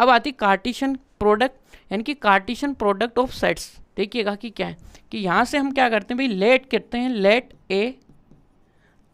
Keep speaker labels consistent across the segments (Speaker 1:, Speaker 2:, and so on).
Speaker 1: अब आती Cartesian product यानी कि कार्टिशन प्रोडक्ट ऑफ सेट्स देखिएगा कि क्या है कि यहाँ से हम क्या करते हैं भाई लेट करते हैं let A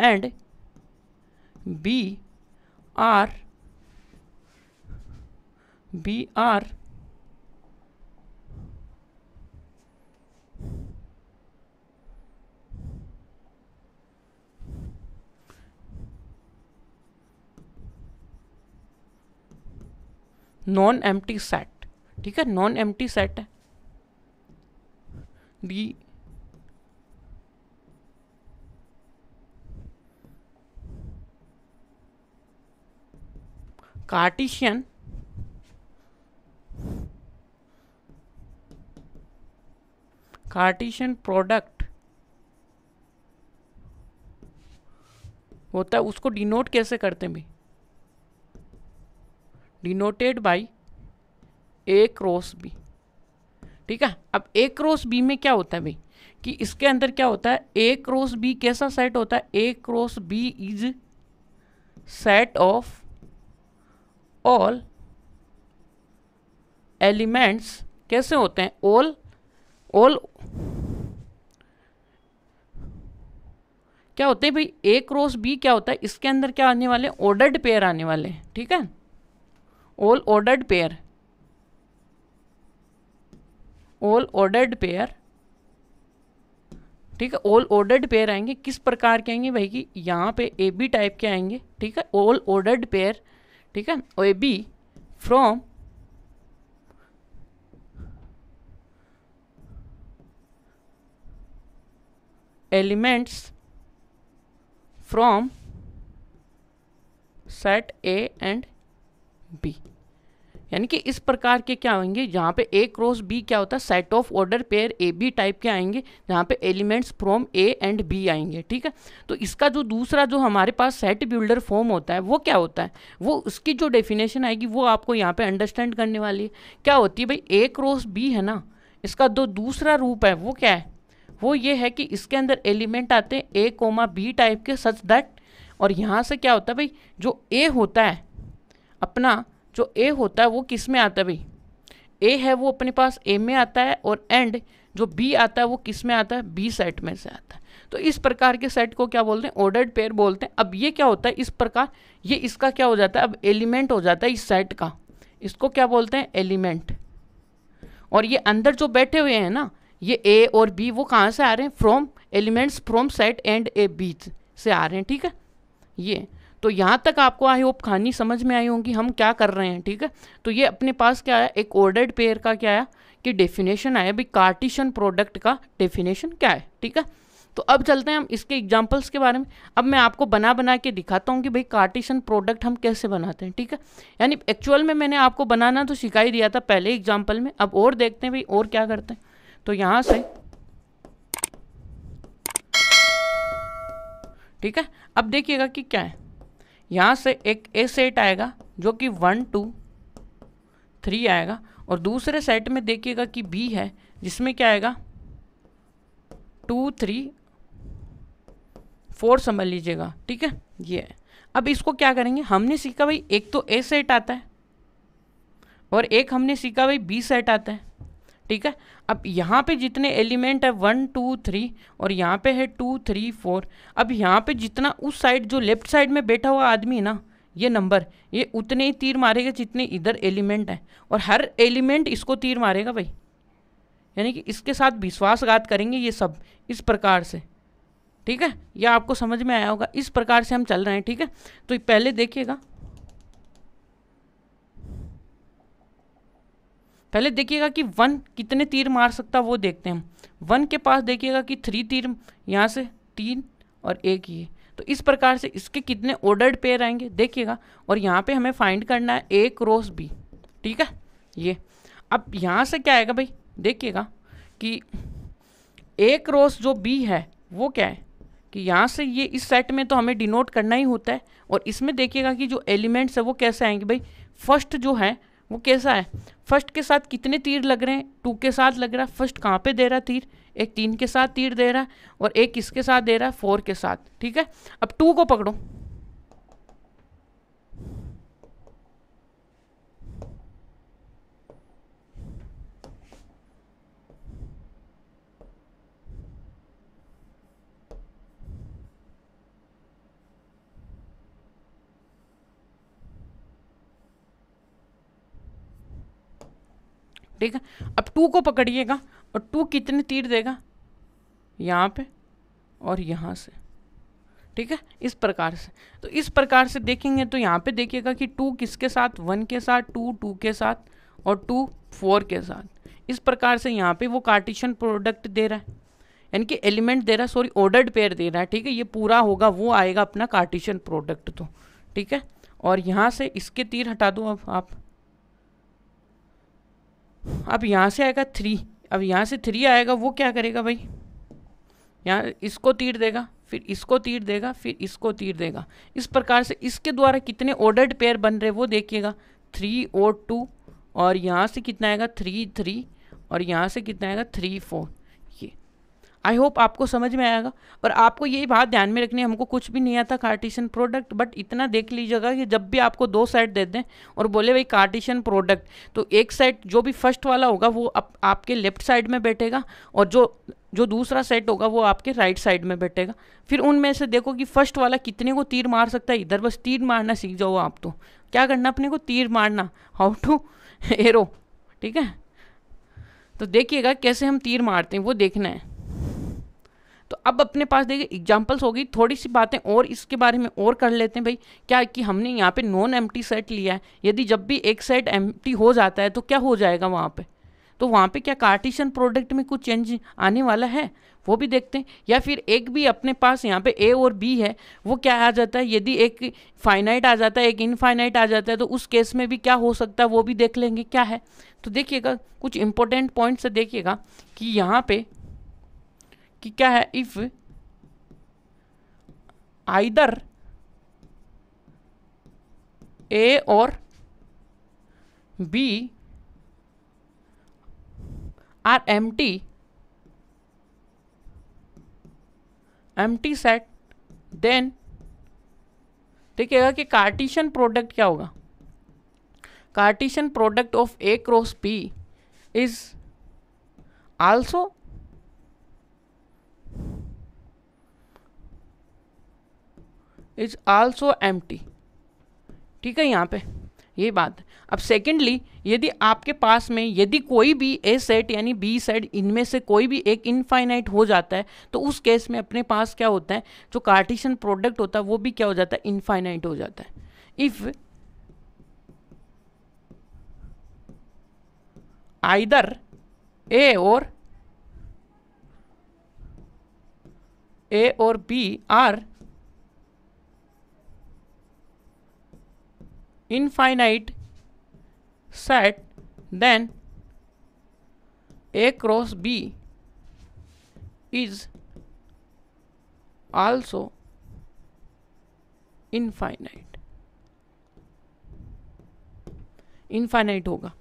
Speaker 1: and B are B are non empty set ठीक है नॉन एम्प्टी सेट है डी कार्टिशियन कार्टिशियन प्रोडक्ट होता है उसको डिनोट कैसे करते हैं भाई denoted by A cross B ठीक है अब ए क्रॉस बी में क्या होता है भाई कि इसके अंदर क्या होता है ए क्रॉस बी कैसा सेट होता है A cross B is set of all elements कैसे होते हैं ऑल ऑल क्या होते हैं भाई ए क्रॉस बी क्या होता है इसके अंदर क्या आने वाले ऑर्डर्ड पेयर आने वाले हैं ठीक है all ordered pair all ordered pair ठीक है ऑल ऑर्डर्ड पेयर आएंगे किस प्रकार के आएंगे भाई कि यहाँ पे ए बी टाइप के आएंगे ठीक है ऑल ऑर्डर्ड पेयर ठीक है A B from elements from set A and B यानी कि इस प्रकार के क्या होंगे जहाँ पे ए क्रॉस बी क्या होता है set of order pair A B type के आएंगे जहाँ पे elements from A and B आएंगे ठीक है तो इसका जो दूसरा जो हमारे पास सेट बिल्डर फॉर्म होता है वो क्या होता है वो उसकी जो डेफिनेशन आएगी वो आपको यहाँ पे अंडरस्टैंड करने वाली है क्या होती है भाई ए क्रॉस बी है ना इसका जो दूसरा रूप है वो क्या है वो ये है कि इसके अंदर एलिमेंट आते हैं ए कोमा बी टाइप के सच दैट और यहाँ से क्या होता है भाई जो ए होता है अपना जो ए होता है वो किस में आता है भाई ए है वो अपने पास ए में आता है और एंड जो बी आता है वो किस में आता है बी सेट में से आता है तो इस प्रकार के सेट को क्या बोलते हैं ऑर्डर्ड पेयर बोलते हैं अब ये क्या होता है इस प्रकार ये इसका क्या हो जाता है अब एलिमेंट हो जाता है इस सेट का इसको क्या बोलते हैं एलिमेंट और ये अंदर जो बैठे हुए हैं ना ये ए और बी वो कहाँ से आ रहे हैं from elements from set and A बीच से आ रहे हैं ठीक है ये तो यहाँ तक आपको आई होप खानी समझ में आई होगी हम क्या कर रहे हैं ठीक है तो ये अपने पास क्या आया एक ऑर्डर्ड पेयर का क्या आया कि डेफिनेशन आया भाई कार्टिशन प्रोडक्ट का डेफिनेशन क्या है ठीक है तो अब चलते हैं हम इसके एग्जाम्पल्स के बारे में अब मैं आपको बना बना के दिखाता हूँ कि भाई कार्टिशन प्रोडक्ट हम कैसे बनाते हैं ठीक है यानी एक्चुअल में मैंने आपको बनाना तो सिखा ही दिया था पहले एग्जाम्पल में अब और देखते हैं भाई और क्या करते हैं तो यहाँ से ठीक है अब देखिएगा कि क्या है यहाँ से एक ए सेट आएगा जो कि वन टू थ्री आएगा और दूसरे सेट में देखिएगा कि बी है जिसमें क्या आएगा टू थ्री फोर समझ लीजिएगा ठीक है ये अब इसको क्या करेंगे हमने सीखा भाई एक तो ए सेट आता है और एक हमने सीखा भाई बी सेट आता है ठीक है अब यहाँ पे जितने एलिमेंट है वन टू थ्री और यहाँ पे है टू थ्री फोर अब यहाँ पे जितना उस साइड जो लेफ्ट साइड में बैठा हुआ आदमी है ना ये नंबर ये उतने ही तीर मारेगा जितने इधर एलिमेंट हैं और हर एलिमेंट इसको तीर मारेगा भाई यानी कि इसके साथ विश्वासघात करेंगे ये सब इस प्रकार से ठीक है यह आपको समझ में आया होगा इस प्रकार से हम चल रहे हैं ठीक है तो पहले देखिएगा पहले देखिएगा कि वन कितने तीर मार सकता वो देखते हैं हम वन के पास देखिएगा कि थ्री तीर यहाँ से तीन और एक ये तो इस प्रकार से इसके कितने ऑर्डर्ड पेयर आएंगे देखिएगा और यहाँ पे हमें फाइंड करना है ए क्रॉस बी ठीक है ये अब यहाँ से क्या आएगा भाई देखिएगा कि ए क्रॉस जो बी है वो क्या है कि यहाँ से ये इस सेट में तो हमें डिनोट करना ही होता है और इसमें देखिएगा कि जो एलिमेंट्स है वो कैसे आएंगे भाई फर्स्ट जो है वो कैसा है फर्स्ट के साथ कितने तीर लग रहे हैं टू के साथ लग रहा है फर्स्ट कहाँ पे दे रहा तीर एक तीन के साथ तीर दे रहा है और एक किसके साथ दे रहा है फोर के साथ ठीक है अब टू को पकड़ो ठीक है अब टू को पकड़िएगा और टू कितने तीर देगा यहाँ पे और यहाँ से ठीक है इस प्रकार से तो इस प्रकार से देखेंगे तो यहाँ पे देखिएगा कि टू किसके साथ वन के साथ टू टू के साथ और टू फोर के साथ इस प्रकार से यहाँ पे वो कार्टिशन प्रोडक्ट दे रहा है यानी कि एलिमेंट दे रहा है सॉरी ऑर्डर्ड पेयर दे रहा है ठीक है ये पूरा होगा वो आएगा अपना कार्टिशन प्रोडक्ट तो ठीक है और यहाँ से इसके तीर हटा दो अब आप अब यहाँ से आएगा थ्री अब यहाँ से थ्री आएगा वो क्या करेगा भाई यहाँ इसको तीर देगा फिर इसको तीर देगा फिर इसको तीर देगा इस प्रकार से इसके द्वारा कितने ऑर्डर्ड पेयर बन रहे वो देखिएगा थ्री और टू और यहाँ से कितना आएगा थ्री थ्री और यहाँ से कितना आएगा थ्री फोर आई होप आपको समझ में आएगा और आपको यही बात ध्यान में रखनी है हमको कुछ भी नहीं आता कार्टिशन प्रोडक्ट बट इतना देख लीजिएगा कि जब भी आपको दो साइड दे दें और बोले भाई कार्टिशन प्रोडक्ट तो एक साइड जो भी फर्स्ट वाला होगा वो आप, आपके लेफ्ट साइड में बैठेगा और जो जो दूसरा सेट होगा वो आपके राइट साइड में बैठेगा फिर उनमें से देखो कि फर्स्ट वाला कितने को तीर मार सकता है इधर बस तीर मारना सीख जाओ आप तो क्या करना अपने को तीर मारना हाउ टू एरो ठीक है तो देखिएगा कैसे हम तीर मारते हैं वो देखना है तो अब अपने पास देखिए एग्जाम्पल्स होगी थोड़ी सी बातें और इसके बारे में और कर लेते हैं भाई क्या कि हमने यहाँ पे नॉन एम्प्टी सेट लिया है यदि जब भी एक सेट एम्प्टी हो जाता है तो क्या हो जाएगा वहाँ पे तो वहाँ पे क्या कार्टिशन प्रोडक्ट में कुछ चेंज आने वाला है वो भी देखते हैं या फिर एक भी अपने पास यहाँ पे ए और बी है वो क्या आ जाता है यदि एक फाइनाइट आ जाता है एक इनफाइनाइट आ जाता है तो उस केस में भी क्या हो सकता है वो भी देख लेंगे क्या है तो देखिएगा कुछ इंपॉर्टेंट पॉइंट्स देखिएगा कि यहाँ पे कि क्या है इफ आइदर ए और B are empty empty set then देखिएगा कि कार्टिशन प्रोडक्ट क्या होगा Cartesian product of A cross B is also is also एम ठीक है यहाँ पे ये बात है अब सेकेंडली यदि आपके पास में यदि कोई भी ए सेट यानी बी सेट इनमें से कोई भी एक इनफाइनाइट हो जाता है तो उस केस में अपने पास क्या होता है जो कार्टिशन प्रोडक्ट होता है वो भी क्या हो जाता है इनफाइनाइट हो जाता है इफ़ आइदर ए और ए और B are infinite set then A cross B is also infinite infinite होगा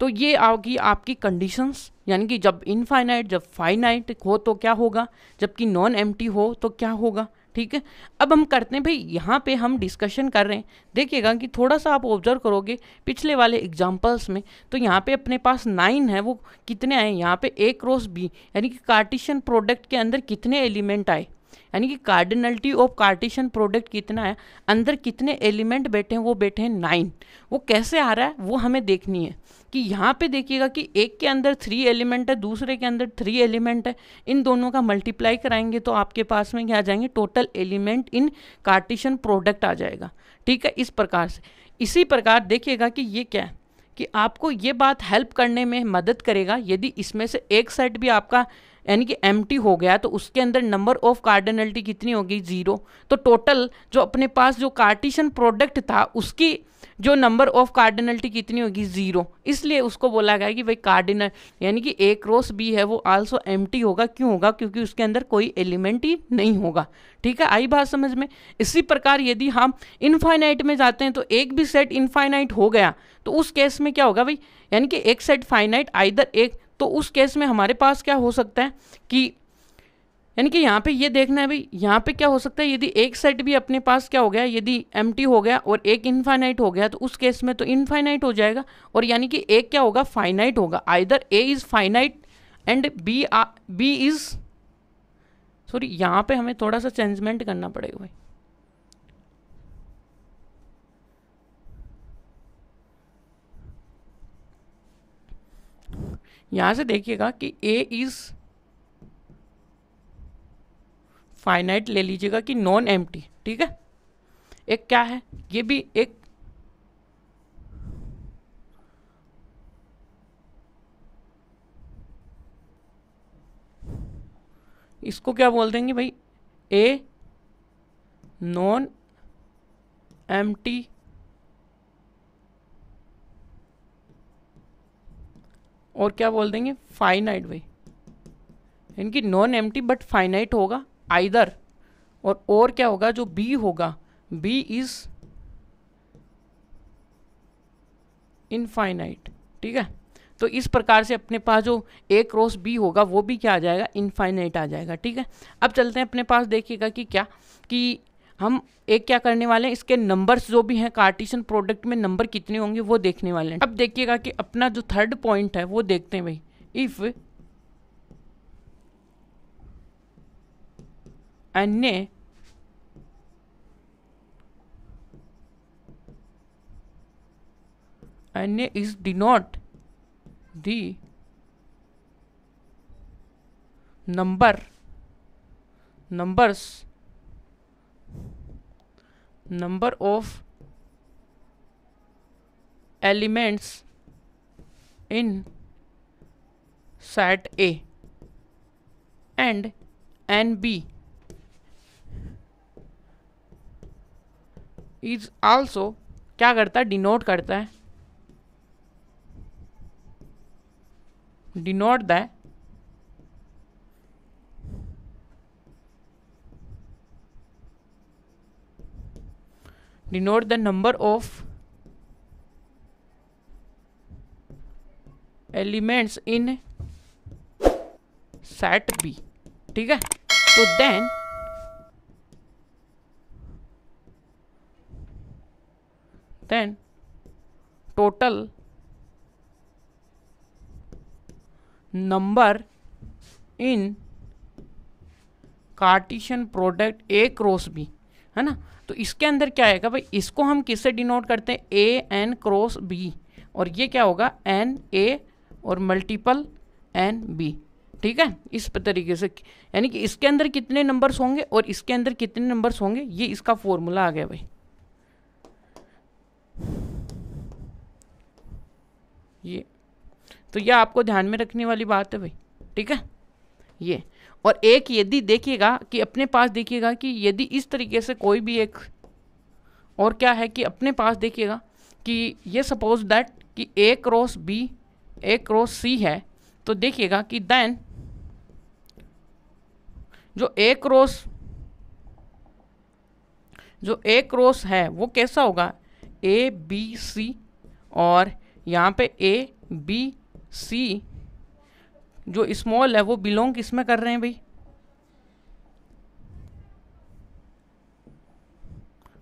Speaker 1: तो ये आओगी आपकी कंडीशंस यानी कि जब इनफाइनाइट जब फाइनाइट हो तो क्या होगा जबकि नॉन एम्प्टी हो तो क्या होगा ठीक है अब हम करते हैं भाई यहाँ पे हम डिस्कशन कर रहे हैं देखिएगा कि थोड़ा सा आप ऑब्जर्व करोगे पिछले वाले एग्जाम्पल्स में तो यहाँ पे अपने पास नाइन है वो कितने आए यहाँ पे ए क्रॉस बी यानी कि कार्टिशन प्रोडक्ट के अंदर कितने एलिमेंट आए यानी कि कार्डिनलिटी ऑफ कार्टिशन प्रोडक्ट कितना है अंदर कितने एलिमेंट बैठे हैं वो बैठे हैं नाइन वो कैसे आ रहा है वो हमें देखनी है कि यहाँ पे देखिएगा कि एक के अंदर थ्री एलिमेंट है दूसरे के अंदर थ्री एलिमेंट है इन दोनों का मल्टीप्लाई कराएंगे तो आपके पास में क्या आ जाएंगे total element in Cartesian product आ जाएगा ठीक है इस प्रकार से इसी प्रकार देखिएगा कि ये क्या है कि आपको ये बात हेल्प करने में मदद करेगा यदि इसमें से एक सेट भी आपका यानी कि एम हो गया तो उसके अंदर नंबर ऑफ कार्डनल्टी कितनी होगी जीरो तो टोटल जो अपने पास जो कार्टिशन प्रोडक्ट था उसकी जो नंबर ऑफ कार्डिनल्टी कितनी होगी जीरो इसलिए उसको बोला गया कि भाई कार्डिनल यानी कि ए क्रॉस बी है वो आल्सो एम होगा क्यों होगा क्योंकि उसके अंदर कोई एलिमेंट ही नहीं होगा ठीक है आई बात समझ में इसी प्रकार यदि हम इनफाइनाइट में जाते हैं तो एक भी सेट इनफाइनाइट हो गया तो उस केस में क्या होगा भाई यानी कि एक सेट फाइनाइट आइदर एक तो उस केस में हमारे पास क्या हो सकता है कि यानी कि यहाँ पे ये देखना है भाई यहाँ पे क्या हो सकता है यदि एक सेट भी अपने पास क्या हो गया यदि एम हो गया और एक इनफाइनाइट हो गया तो उस केस में तो इनफाइनाइट हो जाएगा और यानी कि एक क्या होगा फाइनाइट होगा either A is finite and B B is sorry यहाँ पे हमें थोड़ा सा चेंजमेंट करना पड़ेगा भाई यहां से देखिएगा कि ए इज़ फाइनाइट ले लीजिएगा कि नॉन एम ठीक है एक क्या है ये भी एक इसको क्या बोल देंगे भाई ए नॉन एम टी और क्या बोल देंगे फाइनाइट भाई इनकी नॉन एम बट फाइनाइट होगा आइदर और और क्या होगा जो बी होगा बी इज इनफाइनाइट ठीक है तो इस प्रकार से अपने पास जो ए क्रॉस बी होगा वो भी क्या आ जाएगा इनफाइनाइट आ जाएगा ठीक है अब चलते हैं अपने पास देखिएगा कि क्या कि हम एक क्या करने वाले हैं इसके नंबर्स जो भी हैं कार्टिशन प्रोडक्ट में नंबर कितने होंगे वो देखने वाले हैं अब देखिएगा कि अपना जो थर्ड पॉइंट है वो देखते हैं भाई इफ़ अन्य अन्य is denote the number numbers number of elements in set A and n B is also क्या करता है डिनोट करता है denote that denote the number of elements in set B ठीक है तो then then total number in Cartesian product A cross B है ना तो इसके अंदर क्या आएगा भाई इसको हम किससे डिनोट करते हैं ए एन क्रॉस बी और ये क्या होगा एन ए और मल्टीपल एन बी ठीक है इस तरीके से यानी कि इसके अंदर कितने नंबर्स होंगे और इसके अंदर कितने नंबर्स होंगे ये इसका फॉर्मूला आ गया भाई ये तो ये आपको ध्यान में रखने वाली बात है भाई ठीक है ये और एक यदि देखिएगा कि अपने पास देखिएगा कि यदि इस तरीके से कोई भी एक और क्या है कि अपने पास देखिएगा कि ये सपोज दैट कि A cross B A cross C है तो देखिएगा कि देन जो ए क्रॉस जो ए क्रॉस है वो कैसा होगा ए बी सी और यहाँ पे ए बी सी जो स्मॉल है वो बिलोंग किस में कर रहे हैं भाई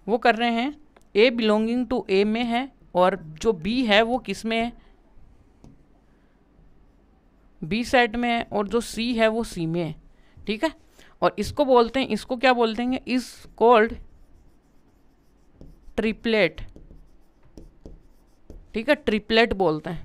Speaker 1: वो कर रहे हैं ए बिलोंगिंग टू ए में है और जो बी है वो किस में है बी सेट में है और जो सी है वो सी में है ठीक है और इसको बोलते हैं इसको क्या बोलते हैं इज कॉल्ड ट्रिपलेट ठीक है ट्रिपलेट बोलते हैं